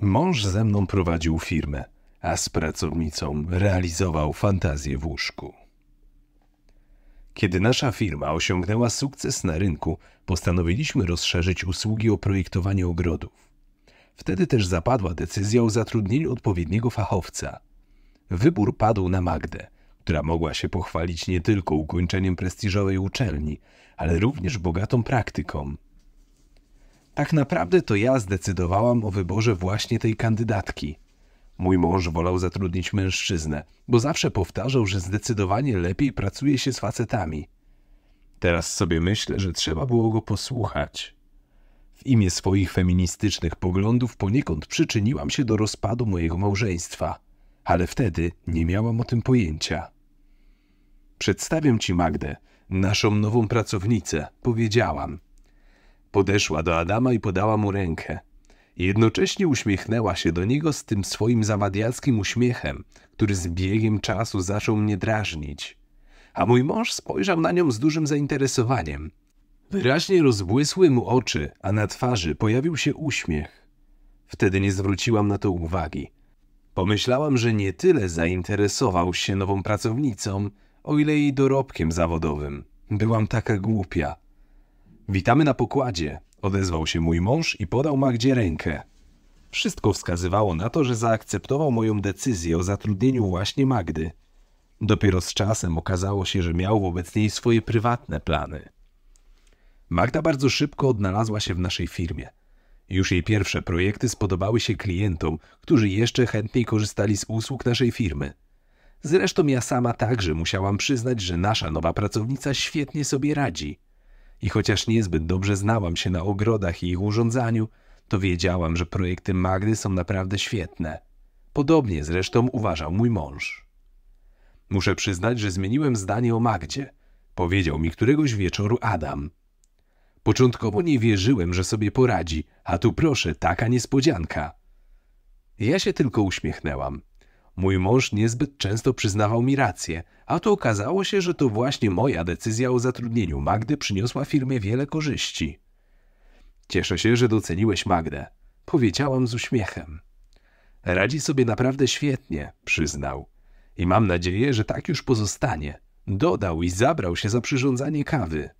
Mąż ze mną prowadził firmę, a z pracownicą realizował fantazję w łóżku. Kiedy nasza firma osiągnęła sukces na rynku, postanowiliśmy rozszerzyć usługi o projektowanie ogrodów. Wtedy też zapadła decyzja o zatrudnieniu odpowiedniego fachowca. Wybór padł na Magdę, która mogła się pochwalić nie tylko ukończeniem prestiżowej uczelni, ale również bogatą praktyką – tak naprawdę to ja zdecydowałam o wyborze właśnie tej kandydatki. Mój mąż wolał zatrudnić mężczyznę, bo zawsze powtarzał, że zdecydowanie lepiej pracuje się z facetami. Teraz sobie myślę, że trzeba było go posłuchać. W imię swoich feministycznych poglądów poniekąd przyczyniłam się do rozpadu mojego małżeństwa, ale wtedy nie miałam o tym pojęcia. Przedstawiam ci Magdę, naszą nową pracownicę, powiedziałam. Podeszła do Adama i podała mu rękę. Jednocześnie uśmiechnęła się do niego z tym swoim zawadiackim uśmiechem, który z biegiem czasu zaczął mnie drażnić. A mój mąż spojrzał na nią z dużym zainteresowaniem. Wyraźnie rozbłysły mu oczy, a na twarzy pojawił się uśmiech. Wtedy nie zwróciłam na to uwagi. Pomyślałam, że nie tyle zainteresował się nową pracownicą, o ile jej dorobkiem zawodowym. Byłam taka głupia. Witamy na pokładzie, odezwał się mój mąż i podał Magdzie rękę. Wszystko wskazywało na to, że zaakceptował moją decyzję o zatrudnieniu właśnie Magdy. Dopiero z czasem okazało się, że miał wobec niej swoje prywatne plany. Magda bardzo szybko odnalazła się w naszej firmie. Już jej pierwsze projekty spodobały się klientom, którzy jeszcze chętniej korzystali z usług naszej firmy. Zresztą ja sama także musiałam przyznać, że nasza nowa pracownica świetnie sobie radzi – i chociaż niezbyt dobrze znałam się na ogrodach i ich urządzaniu, to wiedziałam, że projekty Magdy są naprawdę świetne. Podobnie zresztą uważał mój mąż. Muszę przyznać, że zmieniłem zdanie o Magdzie, powiedział mi któregoś wieczoru Adam. Początkowo nie wierzyłem, że sobie poradzi, a tu proszę, taka niespodzianka. Ja się tylko uśmiechnęłam. Mój mąż niezbyt często przyznawał mi rację, a to okazało się, że to właśnie moja decyzja o zatrudnieniu Magdy przyniosła firmie wiele korzyści. Cieszę się, że doceniłeś Magdę, powiedziałam z uśmiechem. Radzi sobie naprawdę świetnie, przyznał. I mam nadzieję, że tak już pozostanie. Dodał i zabrał się za przyrządzanie kawy.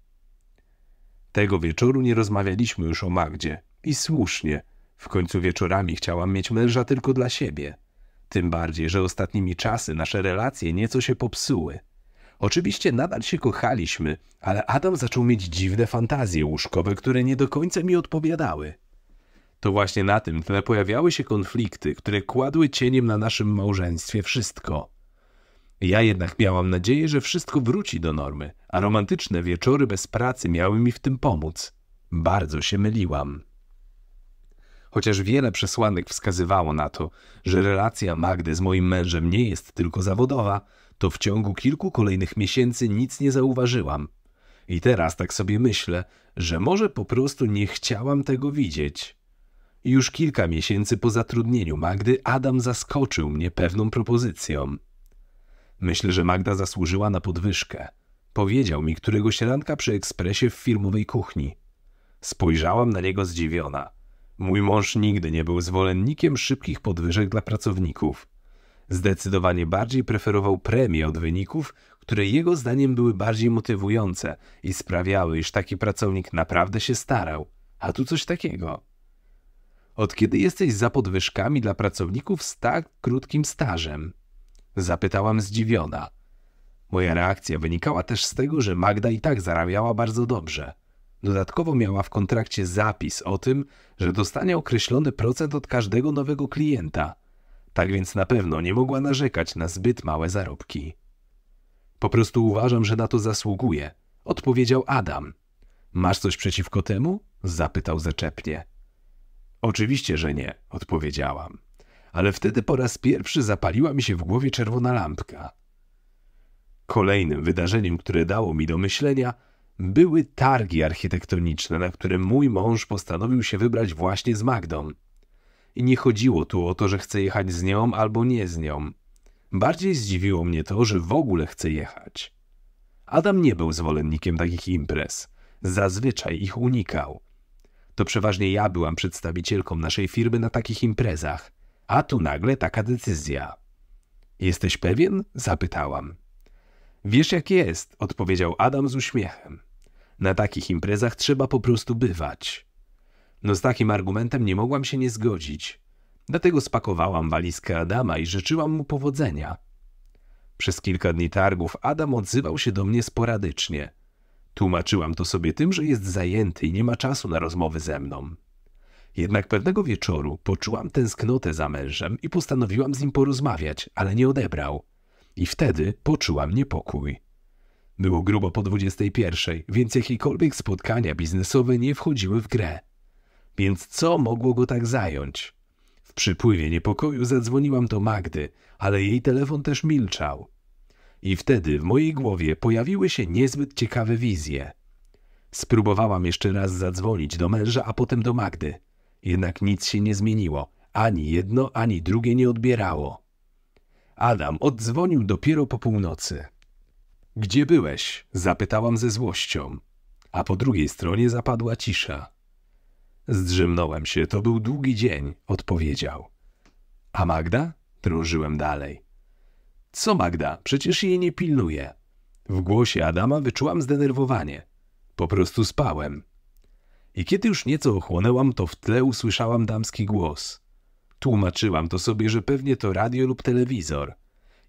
Tego wieczoru nie rozmawialiśmy już o Magdzie. I słusznie. W końcu wieczorami chciałam mieć męża tylko dla siebie. Tym bardziej, że ostatnimi czasy nasze relacje nieco się popsuły. Oczywiście nadal się kochaliśmy, ale Adam zaczął mieć dziwne fantazje łóżkowe, które nie do końca mi odpowiadały. To właśnie na tym tle pojawiały się konflikty, które kładły cieniem na naszym małżeństwie wszystko. Ja jednak miałam nadzieję, że wszystko wróci do normy, a romantyczne wieczory bez pracy miały mi w tym pomóc. Bardzo się myliłam. Chociaż wiele przesłanek wskazywało na to, że relacja Magdy z moim mężem nie jest tylko zawodowa, to w ciągu kilku kolejnych miesięcy nic nie zauważyłam. I teraz tak sobie myślę, że może po prostu nie chciałam tego widzieć. Już kilka miesięcy po zatrudnieniu Magdy Adam zaskoczył mnie pewną propozycją. Myślę, że Magda zasłużyła na podwyżkę. Powiedział mi któregoś ranka przy ekspresie w firmowej kuchni. Spojrzałam na niego zdziwiona. Mój mąż nigdy nie był zwolennikiem szybkich podwyżek dla pracowników. Zdecydowanie bardziej preferował premie od wyników, które jego zdaniem były bardziej motywujące i sprawiały, iż taki pracownik naprawdę się starał. A tu coś takiego. Od kiedy jesteś za podwyżkami dla pracowników z tak krótkim stażem? Zapytałam zdziwiona. Moja reakcja wynikała też z tego, że Magda i tak zarabiała bardzo dobrze – Dodatkowo miała w kontrakcie zapis o tym, że dostanie określony procent od każdego nowego klienta. Tak więc na pewno nie mogła narzekać na zbyt małe zarobki. Po prostu uważam, że na to zasługuje, odpowiedział Adam. Masz coś przeciwko temu? zapytał zaczepnie. Oczywiście, że nie, odpowiedziałam. Ale wtedy po raz pierwszy zapaliła mi się w głowie czerwona lampka. Kolejnym wydarzeniem, które dało mi do myślenia, były targi architektoniczne, na które mój mąż postanowił się wybrać właśnie z Magdą. I nie chodziło tu o to, że chce jechać z nią albo nie z nią. Bardziej zdziwiło mnie to, że w ogóle chce jechać. Adam nie był zwolennikiem takich imprez. Zazwyczaj ich unikał. To przeważnie ja byłam przedstawicielką naszej firmy na takich imprezach, a tu nagle taka decyzja. Jesteś pewien? zapytałam. Wiesz jak jest, odpowiedział Adam z uśmiechem. Na takich imprezach trzeba po prostu bywać. No z takim argumentem nie mogłam się nie zgodzić. Dlatego spakowałam walizkę Adama i życzyłam mu powodzenia. Przez kilka dni targów Adam odzywał się do mnie sporadycznie. Tłumaczyłam to sobie tym, że jest zajęty i nie ma czasu na rozmowy ze mną. Jednak pewnego wieczoru poczułam tęsknotę za mężem i postanowiłam z nim porozmawiać, ale nie odebrał. I wtedy poczułam niepokój. Było grubo po 21, więc jakiekolwiek spotkania biznesowe nie wchodziły w grę. Więc co mogło go tak zająć? W przypływie niepokoju zadzwoniłam do Magdy, ale jej telefon też milczał. I wtedy w mojej głowie pojawiły się niezbyt ciekawe wizje. Spróbowałam jeszcze raz zadzwonić do męża, a potem do Magdy. Jednak nic się nie zmieniło. Ani jedno, ani drugie nie odbierało. Adam oddzwonił dopiero po północy. Gdzie byłeś? zapytałam ze złością, a po drugiej stronie zapadła cisza. Zdrzymnąłem się, to był długi dzień, odpowiedział. A Magda? Drążyłem dalej. Co Magda? Przecież jej nie pilnuję. W głosie Adama wyczułam zdenerwowanie. Po prostu spałem. I kiedy już nieco ochłonęłam, to w tle usłyszałam damski głos. Tłumaczyłam to sobie, że pewnie to radio lub telewizor.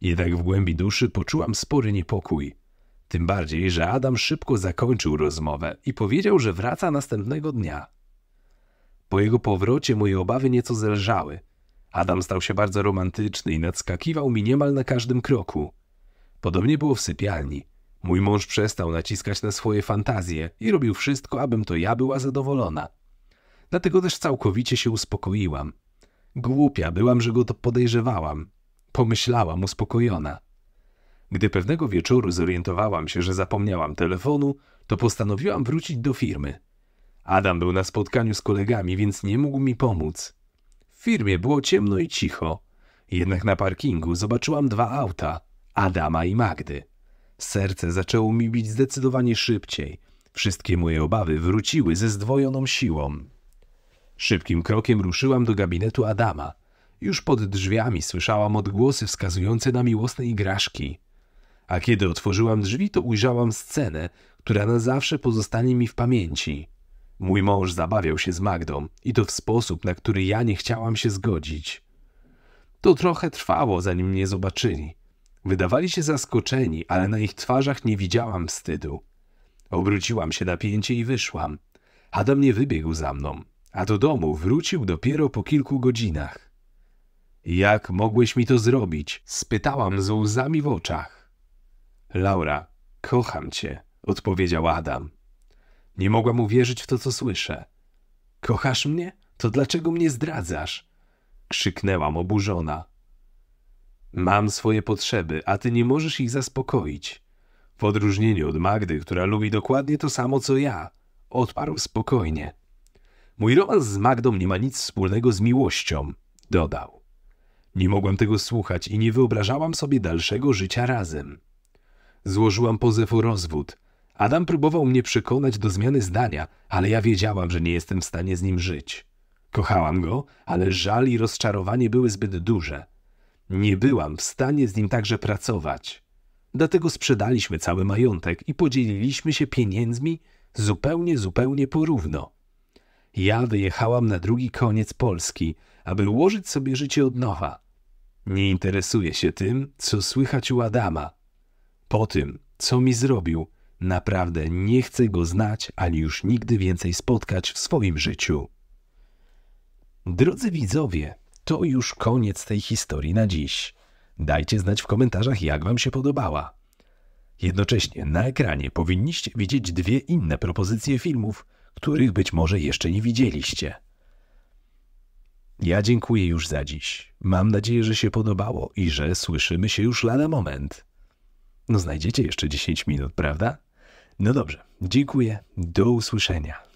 Jednak w głębi duszy poczułam spory niepokój. Tym bardziej, że Adam szybko zakończył rozmowę i powiedział, że wraca następnego dnia. Po jego powrocie moje obawy nieco zelżały. Adam stał się bardzo romantyczny i nadskakiwał mi niemal na każdym kroku. Podobnie było w sypialni. Mój mąż przestał naciskać na swoje fantazje i robił wszystko, abym to ja była zadowolona. Dlatego też całkowicie się uspokoiłam. Głupia byłam, że go to podejrzewałam. Pomyślałam uspokojona. Gdy pewnego wieczoru zorientowałam się, że zapomniałam telefonu, to postanowiłam wrócić do firmy. Adam był na spotkaniu z kolegami, więc nie mógł mi pomóc. W firmie było ciemno i cicho. Jednak na parkingu zobaczyłam dwa auta Adama i Magdy. Serce zaczęło mi bić zdecydowanie szybciej. Wszystkie moje obawy wróciły ze zdwojoną siłą. Szybkim krokiem ruszyłam do gabinetu Adama. Już pod drzwiami słyszałam odgłosy wskazujące na miłosne igraszki a kiedy otworzyłam drzwi, to ujrzałam scenę, która na zawsze pozostanie mi w pamięci. Mój mąż zabawiał się z Magdą i to w sposób, na który ja nie chciałam się zgodzić. To trochę trwało, zanim mnie zobaczyli. Wydawali się zaskoczeni, ale na ich twarzach nie widziałam wstydu. Obróciłam się na pięcie i wyszłam. Adam nie wybiegł za mną, a do domu wrócił dopiero po kilku godzinach. Jak mogłeś mi to zrobić? spytałam z łzami w oczach. Laura, kocham cię, odpowiedział Adam. Nie mogłam uwierzyć w to, co słyszę. Kochasz mnie? To dlaczego mnie zdradzasz? Krzyknęłam oburzona. Mam swoje potrzeby, a ty nie możesz ich zaspokoić. W odróżnieniu od Magdy, która lubi dokładnie to samo co ja, odparł spokojnie. Mój romans z Magdą nie ma nic wspólnego z miłością, dodał. Nie mogłam tego słuchać i nie wyobrażałam sobie dalszego życia razem. Złożyłam pozew o rozwód. Adam próbował mnie przekonać do zmiany zdania, ale ja wiedziałam, że nie jestem w stanie z nim żyć. Kochałam go, ale żal i rozczarowanie były zbyt duże. Nie byłam w stanie z nim także pracować. Dlatego sprzedaliśmy cały majątek i podzieliliśmy się pieniędzmi zupełnie, zupełnie porówno. Ja wyjechałam na drugi koniec Polski, aby ułożyć sobie życie od nowa. Nie interesuję się tym, co słychać u Adama. Po tym, co mi zrobił, naprawdę nie chcę go znać ani już nigdy więcej spotkać w swoim życiu. Drodzy widzowie, to już koniec tej historii na dziś. Dajcie znać w komentarzach, jak Wam się podobała. Jednocześnie na ekranie powinniście widzieć dwie inne propozycje filmów, których być może jeszcze nie widzieliście. Ja dziękuję już za dziś. Mam nadzieję, że się podobało i że słyszymy się już lada moment. No znajdziecie jeszcze 10 minut, prawda? No dobrze, dziękuję, do usłyszenia.